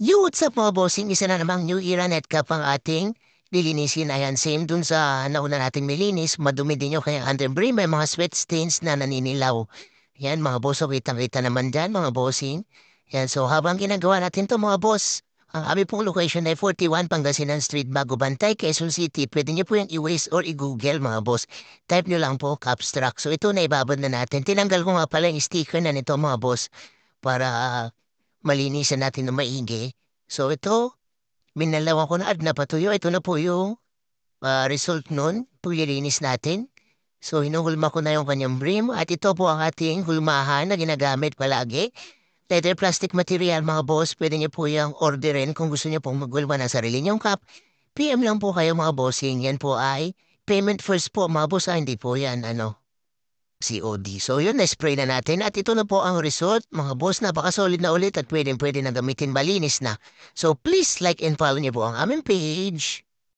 Yo, what's up mga bossing? Isa na namang New Era Netcap ang ating lilinisin. Ayan, same dun sa nauna nating nilinis. Madumi din yun kaya underbrim may mga sweat stains na naninilaw. Yan mga boss, oh, kitang-kita naman dyan mga bossing. Yan, so habang ginagawa natin to mga boss, ang aming pong location ay 41 Pangasinan Street, Bago Bantay, Quezon City. Pwede niyo po yung i-waste or i-google mga boss. Type niyo lang po, Capstrack. So ito na ibabad na natin. Tinanggal ko nga pala yung sticker na nito mga boss para uh, malinisan natin ng maigi. So ito, minalawan ko na at napatuyo. Ito na po yung uh, result nun. Paglilinis natin. So hinuhulma ko na yung kanyang brim at ito po ang ating hulmahan na ginagamit palagi. Leather plastic material mga boss, pwede niyo po yung orderin kung gusto niyo pong magulma ng sarili niyong cup. PM lang po kayo mga bossing, yan po ay payment first po mga boss, ah, hindi po yan ano. COD. So yun, na-spray na natin at ito na po ang result. Mga boss, napaka-solid na ulit at pwedeng-pwede na gamitin malinis na. So please like and follow niyo po ang aming page.